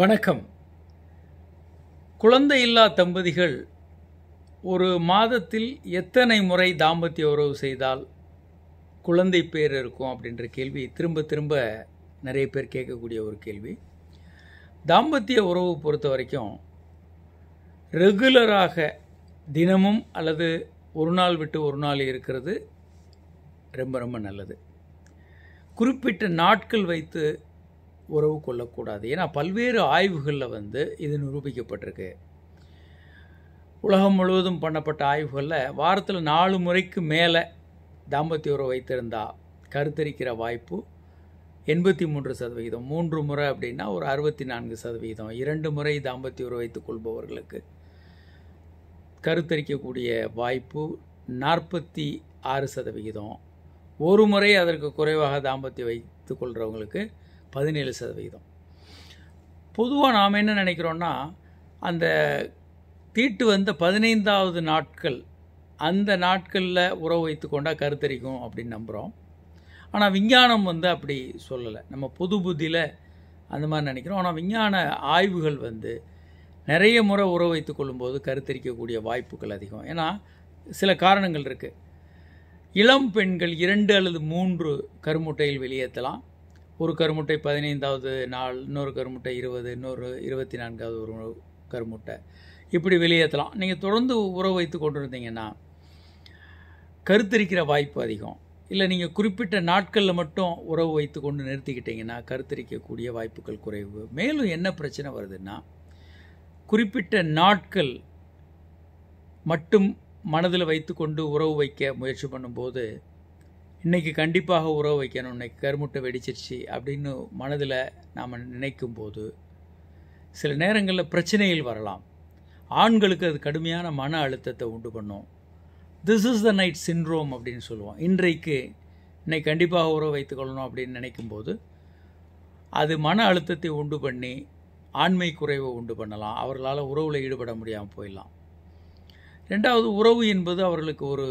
வணக்கம் குழந்தை இல்லா தம்பதிகள் ஒரு மாதத்தில் எத்தனை முறை தாம்பத்திய உறவு செய்தால் குழந்தை பேர் இருக்கும் அப்படின்ற கேள்வி திரும்ப திரும்ப நிறைய பேர் கேட்கக்கூடிய ஒரு கேள்வி தாம்பத்திய உறவு பொறுத்த வரைக்கும் ரெகுலராக தினமும் அல்லது ஒரு நாள் விட்டு ஒரு நாள் இருக்கிறது ரொம்ப ரொம்ப நல்லது குறிப்பிட்ட நாட்கள் வைத்து உறவு கொள்ளக்கூடாது ஏன்னா பல்வேறு ஆய்வுகளில் வந்து இது நிரூபிக்கப்பட்டிருக்கு உலகம் முழுவதும் பண்ணப்பட்ட ஆய்வுகளில் வாரத்தில் நாலு முறைக்கு மேலே தாம்பத்திய உறவு வைத்திருந்தால் கருத்தரிக்கிற வாய்ப்பு எண்பத்தி மூன்று சதவிகிதம் மூன்று முறை அப்படின்னா ஒரு அறுபத்தி நான்கு சதவிகிதம் இரண்டு முறை தாம்பத்திய உறவு வைத்துக் கொள்பவர்களுக்கு கருத்தரிக்கக்கூடிய வாய்ப்பு நாற்பத்தி ஆறு சதவிகிதம் ஒரு முறை அதற்கு குறைவாக தாம்பத்தியம் வைத்து கொள்கிறவங்களுக்கு பதினேழு சதவீதம் பொதுவாக நாம் என்ன நினைக்கிறோன்னா அந்த தீட்டு வந்த பதினைந்தாவது நாட்கள் அந்த நாட்களில் உறவு வைத்து கொண்டால் கருத்தரிக்கும் அப்படின்னு நம்புகிறோம் ஆனால் விஞ்ஞானம் வந்து அப்படி சொல்லலை நம்ம புது புத்தியில் அந்த மாதிரி நினைக்கிறோம் ஆனால் விஞ்ஞான ஆய்வுகள் வந்து நிறைய முறை உறவு வைத்து கொள்ளும்போது கருத்தரிக்கக்கூடிய வாய்ப்புகள் அதிகம் ஏன்னா சில காரணங்கள் இருக்குது இளம் பெண்கள் இரண்டு அல்லது மூன்று கருமுட்டையில் வெளியேற்றலாம் ஒரு கருமுட்டை பதினைந்தாவது நாள் இன்னொரு கருமுட்டை இருபது இன்னொரு இருபத்தி நான்காவது ஒரு கருமுட்டை இப்படி வெளியேற்றலாம் நீங்கள் தொடர்ந்து உறவு வைத்து கொண்டு இருந்தீங்கன்னா கருத்தரிக்கிற வாய்ப்பு அதிகம் இல்லை நீங்கள் குறிப்பிட்ட நாட்களில் மட்டும் உறவு வைத்து கொண்டு நிறுத்திக்கிட்டிங்கன்னா கருத்தரிக்கக்கூடிய வாய்ப்புகள் குறைவு மேலும் என்ன பிரச்சனை வருதுன்னா குறிப்பிட்ட நாட்கள் மட்டும் மனதில் வைத்து கொண்டு உறவு வைக்க முயற்சி பண்ணும்போது இன்றைக்கி கண்டிப்பாக உறவு வைக்கணும் இன்றைக்கி கருமுட்டை வெடிச்சிருச்சு அப்படின்னு மனதில் நாம் நினைக்கும் போது சில நேரங்களில் பிரச்சனையில் வரலாம் ஆண்களுக்கு அது கடுமையான மன அழுத்தத்தை உண்டு பண்ணும் this is the night syndrome அப்படின்னு சொல்லுவோம் இன்றைக்கு இன்னைக்கு கண்டிப்பாக உறவு வைத்துக்கொள்ளணும் அப்படின்னு நினைக்கும்போது அது மன அழுத்தத்தை உண்டு பண்ணி ஆண்மை குறைவை உண்டு பண்ணலாம் அவர்களால் உறவில் ஈடுபட முடியாமல் போயிடலாம் ரெண்டாவது உறவு என்பது அவர்களுக்கு ஒரு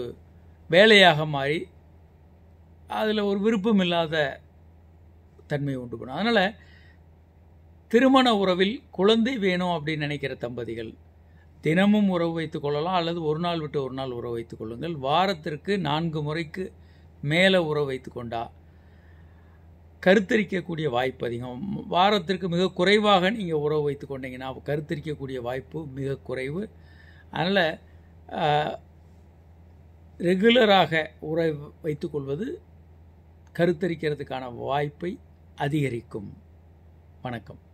வேலையாக மாறி அதில் ஒரு விருப்பம் இல்லாத தன்மை உண்டு பண்ணும் அதனால் திருமண உறவில் குழந்தை வேணும் அப்படின்னு நினைக்கிற தம்பதிகள் தினமும் உறவு வைத்து கொள்ளலாம் அல்லது ஒரு நாள் விட்டு ஒரு நாள் உறவு வைத்து கொள்ளுங்கள் வாரத்திற்கு நான்கு முறைக்கு மேலே உறவு வைத்து கொண்டா கருத்தரிக்கக்கூடிய வாய்ப்பு அதிகம் வாரத்திற்கு மிக குறைவாக நீங்கள் உறவு வைத்து கொண்டீங்கன்னா கருத்தரிக்கக்கூடிய வாய்ப்பு மிக குறைவு அதனால் ரெகுலராக உறவு வைத்துக்கொள்வது கருத்தரிக்கிறதுக்கான வாய்ப்பை அதிகரிக்கும் வணக்கம்